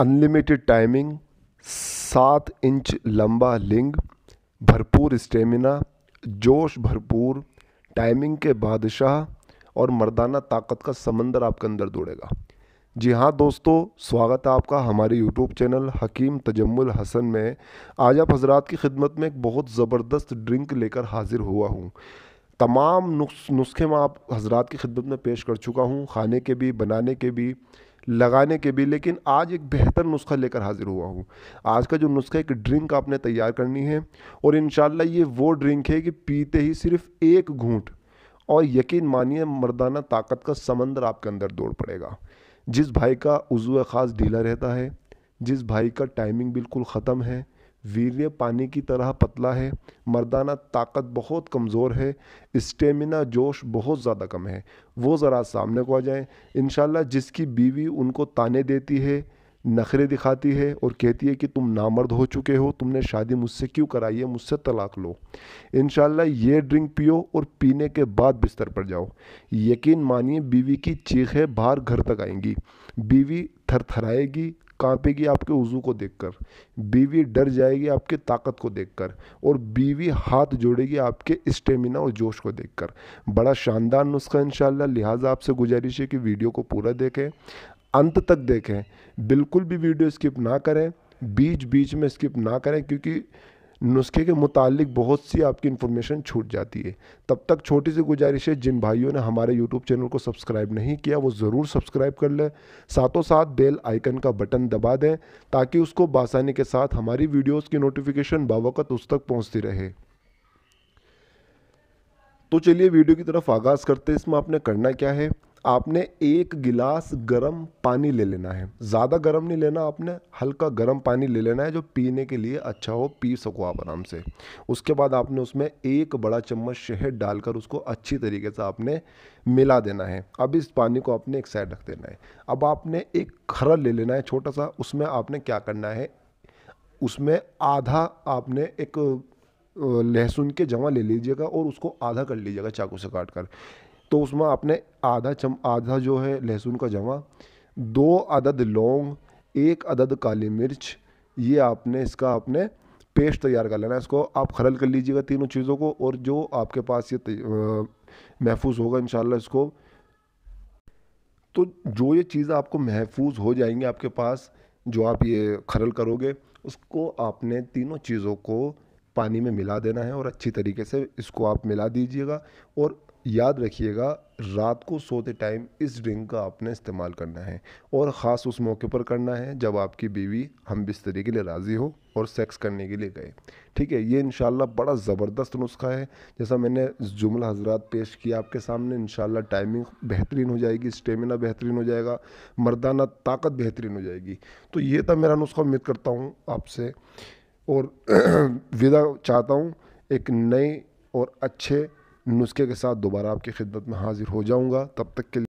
unlimited timing सात inch लंबा लिंग भरपूर स्टेमिना जोश भरपूर टाइमिंग के बादशाह और मर्दाना ताकत का समंदर आपके अंदर दौड़ेगा जी हाँ दोस्तों स्वागत है आपका हमारे यूट्यूब चैनल हकीम तजम्मुल हसन में आज आप हजरात की खिदमत में एक बहुत ज़बरदस्त ड्रिंक लेकर हाजिर हुआ हूँ तमाम नुस्खे मैं आप हजरात की खिदमत में पेश कर चुका हूँ खाने के भी बनाने के भी लगाने के भी लेकिन आज एक बेहतर नुस्खा लेकर हाज़िर हुआ हूँ आज का जो नुस्खा एक ड्रिंक आपने तैयार करनी है और इन ये वो ड्रिंक है कि पीते ही सिर्फ एक घूंट और यकीन मानिए मर्दाना ताकत का समंदर आपके अंदर दौड़ पड़ेगा जिस भाई का उजू ख़ास ढीला रहता है जिस भाई का टाइमिंग बिल्कुल ख़त्म है वीर्य पानी की तरह पतला है मर्दाना ताकत बहुत कमज़ोर है स्टेमिना जोश बहुत ज़्यादा कम है वो ज़रा सामने को आ जाएँ इन जिसकी बीवी उनको ताने देती है नखरे दिखाती है और कहती है कि तुम नामर्द हो चुके हो तुमने शादी मुझसे क्यों कराई है मुझसे तलाक लो इन ये ड्रिंक पियो और पीने के बाद बिस्तर पर जाओ यकीन मानिए बीवी की चीखें बाहर घर तक आएंगी बीवी थरथराएगी कांपेगी आपके वजू को देखकर बीवी डर जाएगी आपके ताकत को देखकर और बीवी हाथ जोड़ेगी आपके स्टेमिना और जोश को देखकर बड़ा शानदार नुस्खा इन लिहाजा आपसे गुजारिश है कि वीडियो को पूरा देखें अंत तक देखें बिल्कुल भी वीडियो स्किप ना करें बीच बीच में स्किप ना करें क्योंकि नुस्खे के मुतालिक बहुत सी आपकी इन्फॉर्मेशन छूट जाती है तब तक छोटी सी गुजारिश है जिन भाइयों ने हमारे यूट्यूब चैनल को सब्सक्राइब नहीं किया वो ज़रूर सब्सक्राइब कर लें साथों साथ बेल आइकन का बटन दबा दें ताकि उसको बासानी के साथ हमारी वीडियोज़ की नोटिफिकेशन बावकत उस तक पहुँचती रहे तो चलिए वीडियो की तरफ आगाज़ करते हैं इसमें आपने करना क्या है आपने एक गिलास गर्म पानी ले लेना है ज़्यादा गर्म नहीं लेना आपने हल्का गर्म पानी ले लेना है जो पीने के लिए अच्छा हो पी सको आप आराम से उसके बाद आपने उसमें एक बड़ा चम्मच शहद डालकर उसको अच्छी तरीके से आपने मिला देना है अब इस पानी को आपने एक साइड रख देना है अब आपने एक खरल ले लेना है छोटा सा उसमें आपने क्या करना है उसमें आधा आपने एक लहसुन के जमा ले लीजिएगा और उसको आधा कर लीजिएगा चाकू से काट कर तो उसमें आपने आधा चम आधा जो है लहसुन का जमा दो अदद लौंग एक अदद काली मिर्च ये आपने इसका आपने पेस्ट तैयार कर लेना है इसको आप खरल कर लीजिएगा तीनों चीज़ों को और जो आपके पास ये महफूज होगा इन इसको तो जो ये चीज़ आपको महफूज हो जाएंगी आपके पास जो आप ये खरल करोगे उसको आपने तीनों चीज़ों को पानी में मिला देना है और अच्छी तरीके से इसको आप मिला दीजिएगा और याद रखिएगा रात को सोते टाइम इस ड्रिंक का आपने इस्तेमाल करना है और ख़ास उस मौके पर करना है जब आपकी बीवी हम बिस्तरी के लिए राज़ी हो और सेक्स करने के लिए गए ठीक है ये इन बड़ा ज़बरदस्त नुस्खा है जैसा मैंने जुमला हजरात पेश किया आपके सामने इन टाइमिंग बेहतरीन हो जाएगी स्टेमिना बेहतरीन हो जाएगा मर्दाना ताकत बेहतरीन हो जाएगी तो ये था मेरा नुस्खा उम्मीद करता हूँ आपसे और विदा चाहता हूँ एक नए और अच्छे नुस्खे के साथ दोबारा आपकी खिदमत में हाज़िर हो जाऊँगा तब तक के लिए